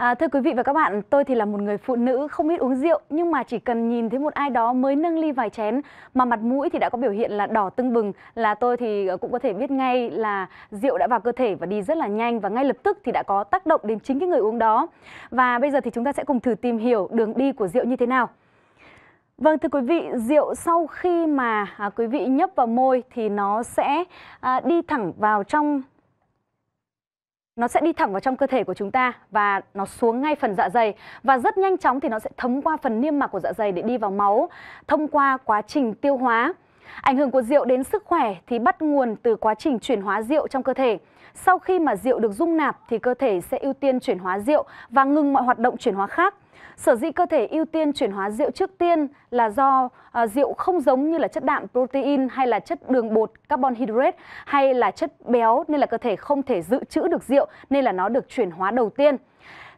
À, thưa quý vị và các bạn, tôi thì là một người phụ nữ không biết uống rượu nhưng mà chỉ cần nhìn thấy một ai đó mới nâng ly vài chén mà mặt mũi thì đã có biểu hiện là đỏ tưng bừng là tôi thì ờ, cũng có thể biết ngay là rượu đã vào cơ thể và đi rất là nhanh và ngay lập tức thì đã có tác động đến chính cái người uống đó. Và bây giờ thì chúng ta sẽ cùng thử tìm hiểu đường đi của rượu như thế nào. Vâng thưa quý vị, rượu sau khi mà à, quý vị nhấp vào môi thì nó sẽ à, đi thẳng vào trong nó sẽ đi thẳng vào trong cơ thể của chúng ta và nó xuống ngay phần dạ dày và rất nhanh chóng thì nó sẽ thấm qua phần niêm mạc của dạ dày để đi vào máu thông qua quá trình tiêu hóa. Ảnh hưởng của rượu đến sức khỏe thì bắt nguồn từ quá trình chuyển hóa rượu trong cơ thể. Sau khi mà rượu được dung nạp thì cơ thể sẽ ưu tiên chuyển hóa rượu và ngừng mọi hoạt động chuyển hóa khác Sở dĩ cơ thể ưu tiên chuyển hóa rượu trước tiên là do à, rượu không giống như là chất đạm protein hay là chất đường bột, carbon hydrate hay là chất béo nên là cơ thể không thể dự trữ được rượu nên là nó được chuyển hóa đầu tiên.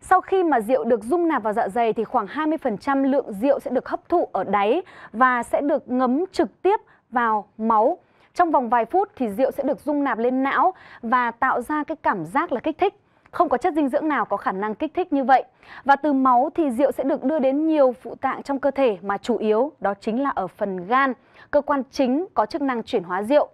Sau khi mà rượu được dung nạp vào dạ dày thì khoảng 20% lượng rượu sẽ được hấp thụ ở đáy và sẽ được ngấm trực tiếp vào máu. Trong vòng vài phút thì rượu sẽ được dung nạp lên não và tạo ra cái cảm giác là kích thích không có chất dinh dưỡng nào có khả năng kích thích như vậy. Và từ máu thì rượu sẽ được đưa đến nhiều phụ tạng trong cơ thể mà chủ yếu đó chính là ở phần gan, cơ quan chính có chức năng chuyển hóa rượu.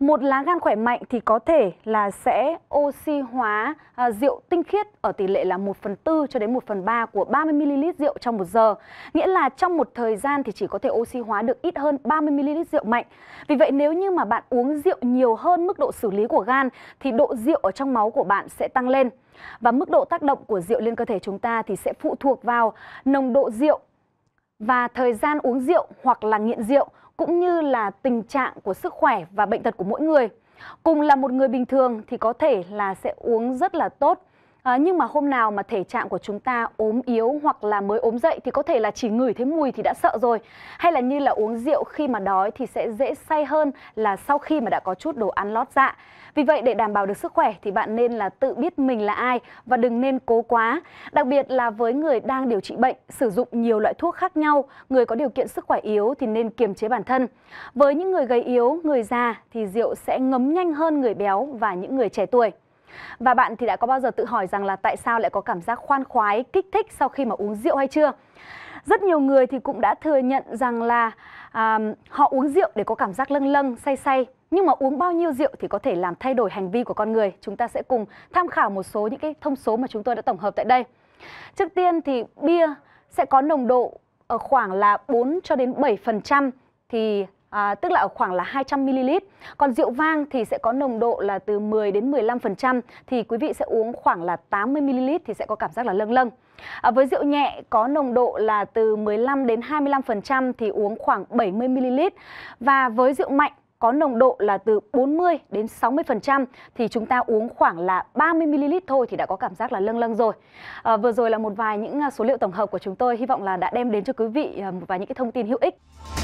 Một lá gan khỏe mạnh thì có thể là sẽ oxy hóa à, rượu tinh khiết ở tỷ lệ là 1 phần 4 cho đến 1 phần 3 của 30ml rượu trong một giờ. Nghĩa là trong một thời gian thì chỉ có thể oxy hóa được ít hơn 30ml rượu mạnh. Vì vậy nếu như mà bạn uống rượu nhiều hơn mức độ xử lý của gan thì độ rượu ở trong máu của bạn sẽ tăng lên. Và mức độ tác động của rượu lên cơ thể chúng ta thì sẽ phụ thuộc vào nồng độ rượu và thời gian uống rượu hoặc là nghiện rượu cũng như là tình trạng của sức khỏe và bệnh tật của mỗi người. Cùng là một người bình thường thì có thể là sẽ uống rất là tốt À, nhưng mà hôm nào mà thể trạng của chúng ta ốm yếu hoặc là mới ốm dậy thì có thể là chỉ ngửi thấy mùi thì đã sợ rồi. Hay là như là uống rượu khi mà đói thì sẽ dễ say hơn là sau khi mà đã có chút đồ ăn lót dạ. Vì vậy để đảm bảo được sức khỏe thì bạn nên là tự biết mình là ai và đừng nên cố quá. Đặc biệt là với người đang điều trị bệnh, sử dụng nhiều loại thuốc khác nhau, người có điều kiện sức khỏe yếu thì nên kiềm chế bản thân. Với những người gầy yếu, người già thì rượu sẽ ngấm nhanh hơn người béo và những người trẻ tuổi. Và bạn thì đã có bao giờ tự hỏi rằng là tại sao lại có cảm giác khoan khoái, kích thích sau khi mà uống rượu hay chưa? Rất nhiều người thì cũng đã thừa nhận rằng là à, họ uống rượu để có cảm giác lâng lâng, say say. Nhưng mà uống bao nhiêu rượu thì có thể làm thay đổi hành vi của con người? Chúng ta sẽ cùng tham khảo một số những cái thông số mà chúng tôi đã tổng hợp tại đây. Trước tiên thì bia sẽ có nồng độ ở khoảng là 4 cho đến 7% thì à, tức là ở khoảng là 200 ml. Còn rượu vang thì sẽ có nồng độ là từ 10 đến 15% thì quý vị sẽ uống khoảng là 80 ml thì sẽ có cảm giác là lâng lâng. À, với rượu nhẹ có nồng độ là từ 15 đến 25% thì uống khoảng 70 ml và với rượu mạnh có nồng độ là từ 40 đến 60% thì chúng ta uống khoảng là 30 ml thôi thì đã có cảm giác là lâng lâng rồi. À, vừa rồi là một vài những à, số liệu tổng hợp của chúng tôi hy vọng là đã đem đến cho quý vị à, một vài những cái thông tin hữu ích.